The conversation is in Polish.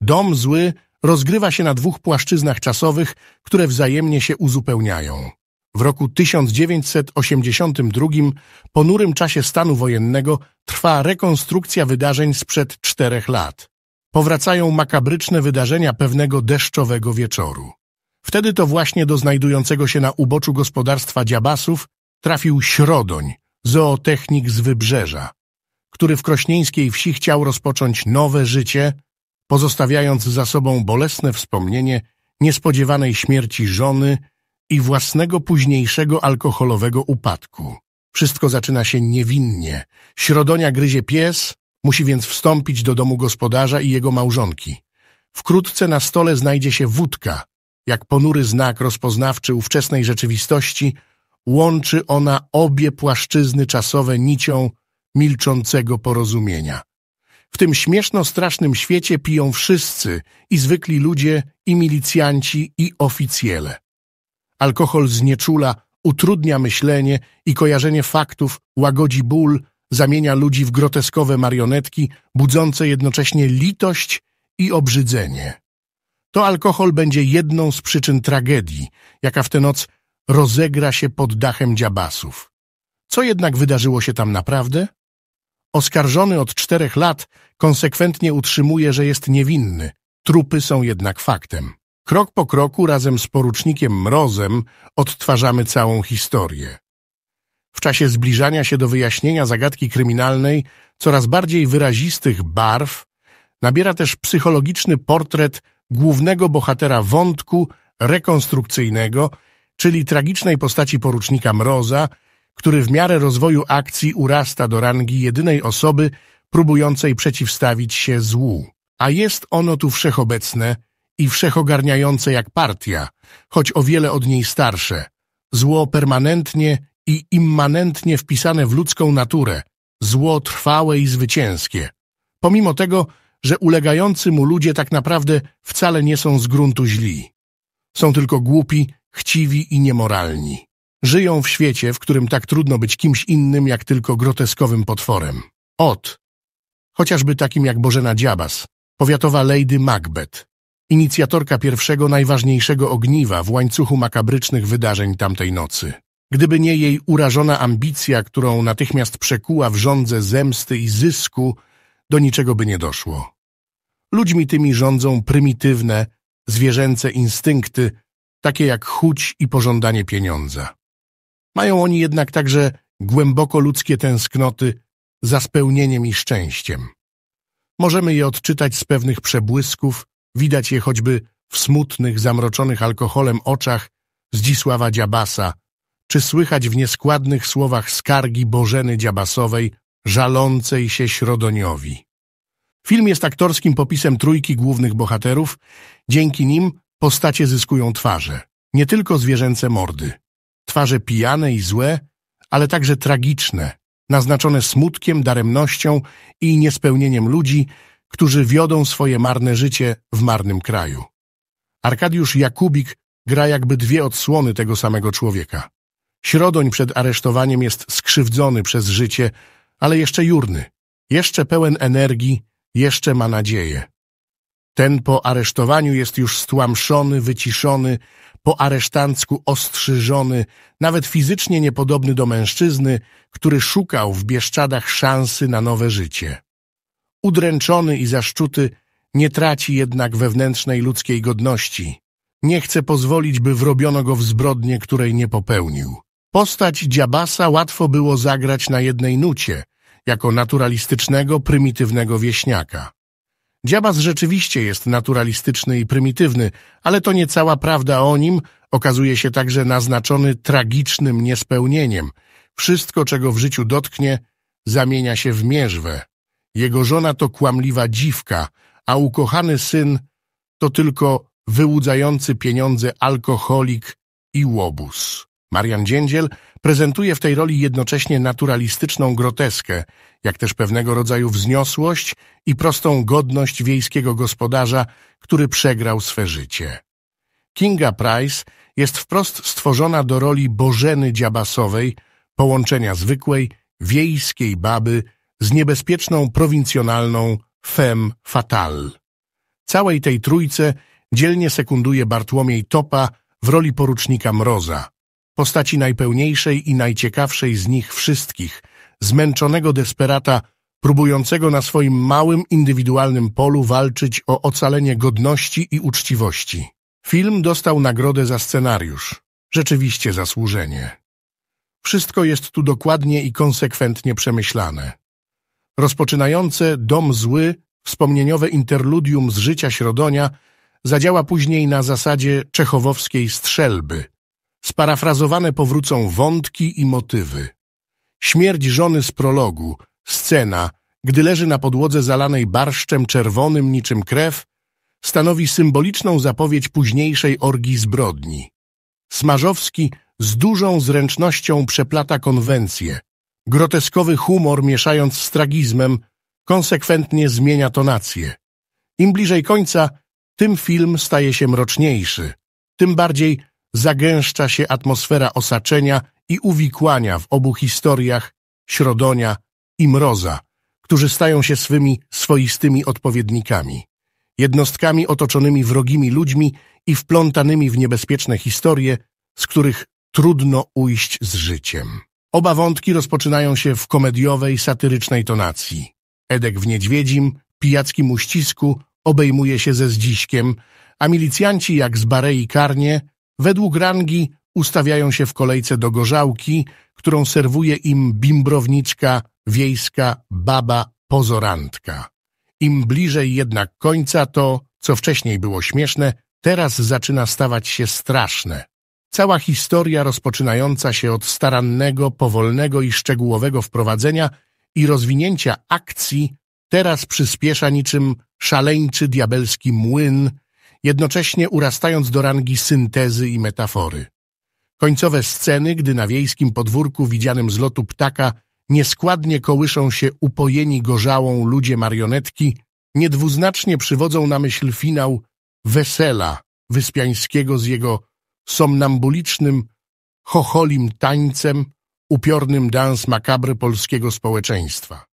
Dom zły rozgrywa się na dwóch płaszczyznach czasowych, które wzajemnie się uzupełniają. W roku 1982, ponurym czasie stanu wojennego, trwa rekonstrukcja wydarzeń sprzed czterech lat. Powracają makabryczne wydarzenia pewnego deszczowego wieczoru. Wtedy to właśnie do znajdującego się na uboczu gospodarstwa Dziabasów trafił Środoń, zootechnik z Wybrzeża, który w krośnieńskiej wsi chciał rozpocząć nowe życie – pozostawiając za sobą bolesne wspomnienie niespodziewanej śmierci żony i własnego późniejszego alkoholowego upadku. Wszystko zaczyna się niewinnie. Środonia gryzie pies, musi więc wstąpić do domu gospodarza i jego małżonki. Wkrótce na stole znajdzie się wódka. Jak ponury znak rozpoznawczy ówczesnej rzeczywistości, łączy ona obie płaszczyzny czasowe nicią milczącego porozumienia. W tym śmieszno-strasznym świecie piją wszyscy, i zwykli ludzie, i milicjanci, i oficjele. Alkohol znieczula, utrudnia myślenie i kojarzenie faktów, łagodzi ból, zamienia ludzi w groteskowe marionetki, budzące jednocześnie litość i obrzydzenie. To alkohol będzie jedną z przyczyn tragedii, jaka w tę noc rozegra się pod dachem dziabasów. Co jednak wydarzyło się tam naprawdę? Oskarżony od czterech lat konsekwentnie utrzymuje, że jest niewinny. Trupy są jednak faktem. Krok po kroku razem z porucznikiem Mrozem odtwarzamy całą historię. W czasie zbliżania się do wyjaśnienia zagadki kryminalnej coraz bardziej wyrazistych barw nabiera też psychologiczny portret głównego bohatera wątku rekonstrukcyjnego, czyli tragicznej postaci porucznika Mroza, który w miarę rozwoju akcji urasta do rangi jedynej osoby próbującej przeciwstawić się złu. A jest ono tu wszechobecne i wszechogarniające jak partia, choć o wiele od niej starsze. Zło permanentnie i immanentnie wpisane w ludzką naturę, zło trwałe i zwycięskie. Pomimo tego, że ulegający mu ludzie tak naprawdę wcale nie są z gruntu źli. Są tylko głupi, chciwi i niemoralni. Żyją w świecie, w którym tak trudno być kimś innym jak tylko groteskowym potworem. Ot. Chociażby takim jak Bożena Dziabas, powiatowa Lady Macbeth, inicjatorka pierwszego najważniejszego ogniwa w łańcuchu makabrycznych wydarzeń tamtej nocy. Gdyby nie jej urażona ambicja, którą natychmiast przekuła w rządze zemsty i zysku, do niczego by nie doszło. Ludźmi tymi rządzą prymitywne, zwierzęce instynkty, takie jak chuć i pożądanie pieniądza. Mają oni jednak także głęboko ludzkie tęsknoty za spełnieniem i szczęściem. Możemy je odczytać z pewnych przebłysków, widać je choćby w smutnych, zamroczonych alkoholem oczach Zdzisława Dziabasa, czy słychać w nieskładnych słowach skargi Bożeny Dziabasowej, żalącej się Środoniowi. Film jest aktorskim popisem trójki głównych bohaterów, dzięki nim postacie zyskują twarze, nie tylko zwierzęce mordy twarze pijane i złe, ale także tragiczne, naznaczone smutkiem, daremnością i niespełnieniem ludzi, którzy wiodą swoje marne życie w marnym kraju. Arkadiusz Jakubik gra jakby dwie odsłony tego samego człowieka. Środoń przed aresztowaniem jest skrzywdzony przez życie, ale jeszcze jurny, jeszcze pełen energii, jeszcze ma nadzieję. Ten po aresztowaniu jest już stłamszony, wyciszony, po aresztancku ostrzyżony, nawet fizycznie niepodobny do mężczyzny, który szukał w Bieszczadach szansy na nowe życie. Udręczony i zaszczuty, nie traci jednak wewnętrznej ludzkiej godności. Nie chce pozwolić, by wrobiono go w zbrodnię, której nie popełnił. Postać Dziabasa łatwo było zagrać na jednej nucie, jako naturalistycznego, prymitywnego wieśniaka. Dziabas rzeczywiście jest naturalistyczny i prymitywny, ale to nie cała prawda o nim okazuje się także naznaczony tragicznym niespełnieniem. Wszystko, czego w życiu dotknie, zamienia się w mierzwę. Jego żona to kłamliwa dziwka, a ukochany syn to tylko wyłudzający pieniądze alkoholik i łobuz. Marian Dziędziel prezentuje w tej roli jednocześnie naturalistyczną groteskę, jak też pewnego rodzaju wzniosłość i prostą godność wiejskiego gospodarza, który przegrał swe życie. Kinga Price jest wprost stworzona do roli Bożeny Dziabasowej, połączenia zwykłej, wiejskiej baby z niebezpieczną prowincjonalną femme fatale. Całej tej trójce dzielnie sekunduje Bartłomiej Topa w roli porucznika Mroza – postaci najpełniejszej i najciekawszej z nich wszystkich, zmęczonego desperata, próbującego na swoim małym, indywidualnym polu walczyć o ocalenie godności i uczciwości. Film dostał nagrodę za scenariusz. Rzeczywiście zasłużenie. Wszystko jest tu dokładnie i konsekwentnie przemyślane. Rozpoczynające Dom Zły, wspomnieniowe interludium z życia Środonia, zadziała później na zasadzie czechowowskiej strzelby – Sparafrazowane powrócą wątki i motywy. Śmierć żony z prologu, scena, gdy leży na podłodze zalanej barszczem czerwonym niczym krew, stanowi symboliczną zapowiedź późniejszej orgii zbrodni. Smarzowski z dużą zręcznością przeplata konwencje. Groteskowy humor mieszając z tragizmem konsekwentnie zmienia tonację. Im bliżej końca, tym film staje się mroczniejszy, tym bardziej zagęszcza się atmosfera osaczenia i uwikłania w obu historiach Środonia i Mroza, którzy stają się swymi swoistymi odpowiednikami, jednostkami otoczonymi wrogimi ludźmi i wplątanymi w niebezpieczne historie, z których trudno ujść z życiem. Oba wątki rozpoczynają się w komediowej, satyrycznej tonacji. Edek w Niedźwiedzim, pijackim uścisku, obejmuje się ze Zdziśkiem, a milicjanci jak z Barei Karnie według rangi ustawiają się w kolejce do gorzałki, którą serwuje im bimbrowniczka, wiejska, baba, pozorantka. Im bliżej jednak końca to, co wcześniej było śmieszne, teraz zaczyna stawać się straszne. Cała historia rozpoczynająca się od starannego, powolnego i szczegółowego wprowadzenia i rozwinięcia akcji teraz przyspiesza niczym szaleńczy diabelski młyn, jednocześnie urastając do rangi syntezy i metafory. Końcowe sceny, gdy na wiejskim podwórku widzianym z lotu ptaka nieskładnie kołyszą się upojeni gorzałą ludzie marionetki, niedwuznacznie przywodzą na myśl finał wesela Wyspiańskiego z jego somnambulicznym, chocholim tańcem, upiornym dans makabry polskiego społeczeństwa.